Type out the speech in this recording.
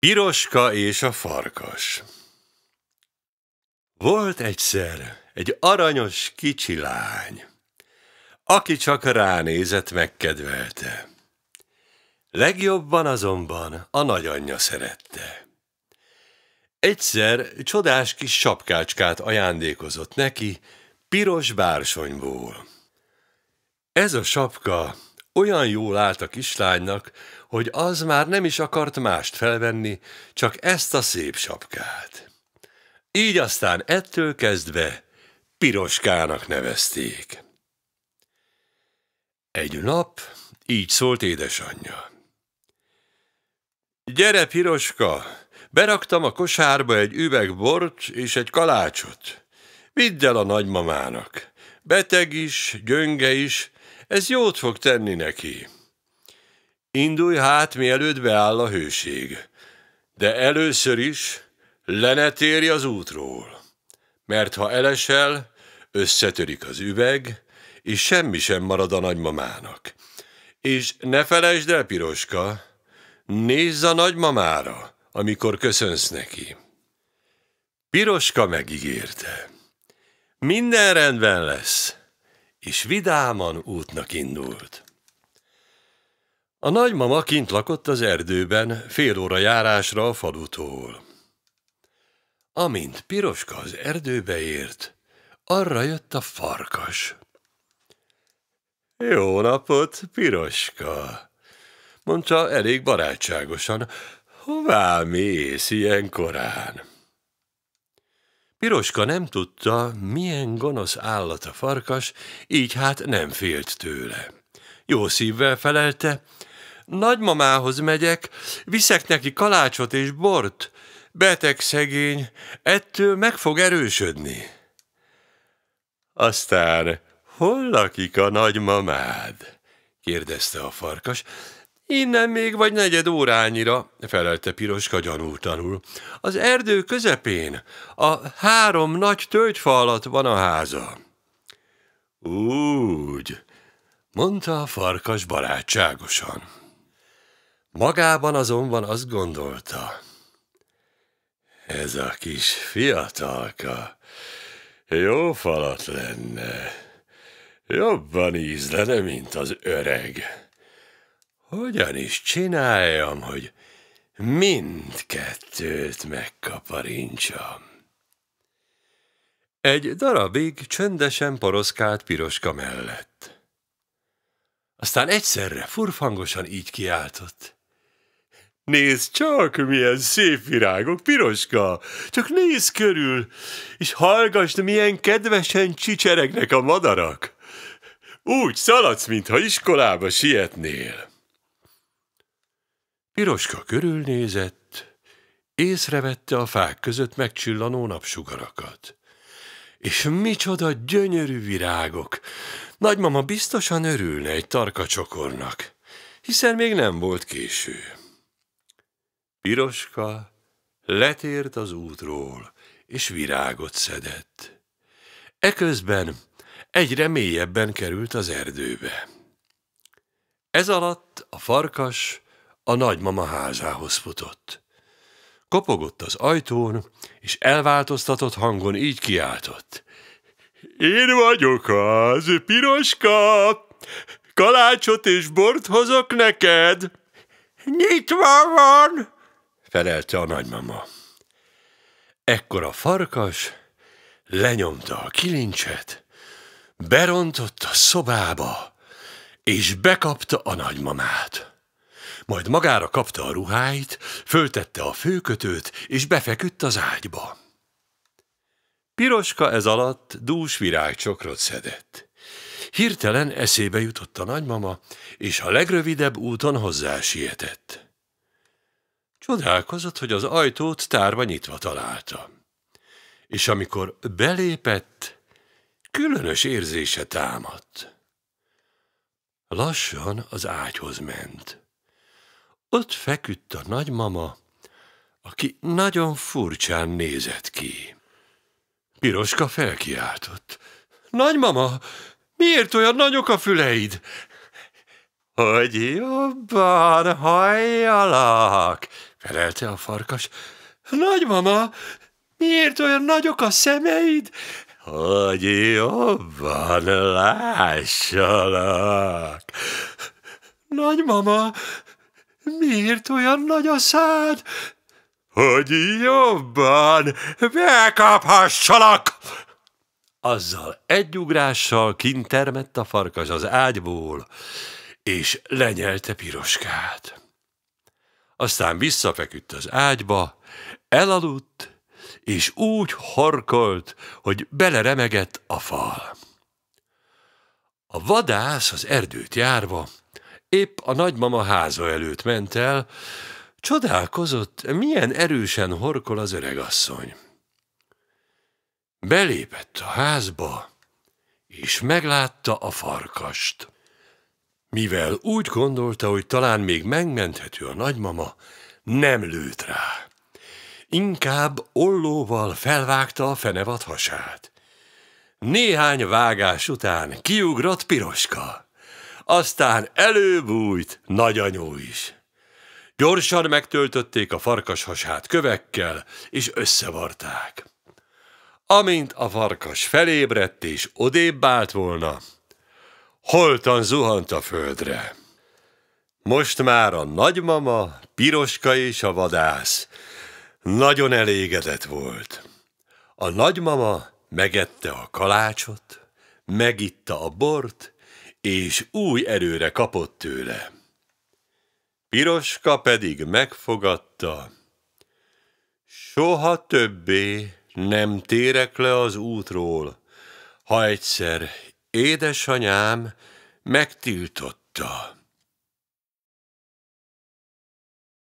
Piroska és a farkas Volt egyszer egy aranyos kicsi lány, aki csak ránézett, megkedvelte. Legjobban azonban a nagyanyja szerette. Egyszer csodás kis sapkácskát ajándékozott neki piros bársonyból. Ez a sapka olyan jól állt a kislánynak, hogy az már nem is akart mást felvenni, csak ezt a szép sapkát. Így aztán ettől kezdve piroskának nevezték. Egy nap így szólt édesanyja. Gyere, piroska, beraktam a kosárba egy üveg bort és egy kalácsot. Vidd el a nagymamának. Beteg is, gyönge is, ez jót fog tenni neki. Indulj hát, mielőtt beáll a hőség. De először is lenetéri az útról, mert ha elesel, összetörik az üveg, és semmi sem marad a nagymamának. És ne felejtsd el, piroska, nézz a nagymamára, amikor köszönsz neki. Piroska megígérte minden rendben lesz, és vidáman útnak indult. A nagymama kint lakott az erdőben, fél óra járásra a falutól. Amint Piroska az erdőbe ért, arra jött a farkas. Jó napot, Piroska! mondta elég barátságosan. Hová mész ilyen korán? Piroska nem tudta, milyen gonosz állat a farkas, így hát nem félt tőle. Jó szívvel felelte, nagymamához megyek, viszek neki kalácsot és bort. Beteg szegény, ettől meg fog erősödni. Aztán hol lakik a nagymamád? kérdezte a farkas, Innen még vagy negyed órányira, felelte Piroska gyanútanul. Az erdő közepén, a három nagy tölgyfa alatt van a háza. Úgy, mondta a farkas barátságosan. Magában azonban azt gondolta. Ez a kis fiatalka jó falat lenne, jobban ízlene, mint az öreg. Hogyan is csináljam, hogy mindkettőt megkaparincsam? Egy darabig csöndesen poroszkált piroska mellett. Aztán egyszerre furfangosan így kiáltott – Nézd csak, milyen szép virágok, piroska! Csak nézd körül, és hallgasd, milyen kedvesen csicseregnek a madarak! Úgy szaladsz, mintha iskolába sietnél. Piroska körülnézett, észrevette a fák között megcsillanó napsugarakat. És micsoda gyönyörű virágok! Nagymama biztosan örülne egy tarka csokornak, hiszen még nem volt késő. Piroska letért az útról, és virágot szedett. Eközben egyre mélyebben került az erdőbe. Ez alatt a farkas a nagymama házához futott. Kopogott az ajtón, és elváltoztatott hangon így kiáltott. Én vagyok az, piroska! Kalácsot és bort hozok neked! Nyitva van! felelte a nagymama. Ekkor a farkas lenyomta a kilincset, berontott a szobába, és bekapta a nagymamát. Majd magára kapta a ruháit, föltette a főkötőt, és befeküdt az ágyba. Piroska ez alatt dús virágcsokrot szedett. Hirtelen eszébe jutott a nagymama, és a legrövidebb úton hozzá sietett. Csodálkozott, hogy az ajtót tárva nyitva találta. És amikor belépett, különös érzése támadt. Lassan az ágyhoz ment. Ott feküdt a nagymama, aki nagyon furcsán nézett ki. Piroska felkiáltott. Nagymama, miért olyan nagyok a füleid? Hogy jobban halljalak, felelte a farkas. Nagymama, miért olyan nagyok a szemeid? Hogy jobban lássalak. Nagymama, Miért olyan nagy a szád? Hogy jobban bekaphassalak! Azzal egy ugrással kintermett a farkas az ágyból, és lenyelte piroskát. Aztán visszafeküdt az ágyba, elaludt, és úgy horkolt, hogy beleremegett a fal. A vadász az erdőt járva épp a nagymama háza előtt ment el, csodálkozott, milyen erősen horkol az öregasszony. Belépett a házba, és meglátta a farkast. Mivel úgy gondolta, hogy talán még megmenthető a nagymama, nem lőtt rá. Inkább ollóval felvágta a fenevad hasát. Néhány vágás után kiugrott piroska aztán előbújt nagyanyó is. Gyorsan megtöltötték a farkas hasát kövekkel, és összevarták. Amint a farkas felébredt és odébb állt volna, holtan zuhant a földre. Most már a nagymama, Piroska és a vadász nagyon elégedett volt. A nagymama megette a kalácsot, megitta a bort, és új erőre kapott tőle. Piroska pedig megfogadta, soha többé nem térek le az útról, ha egyszer édesanyám megtiltotta.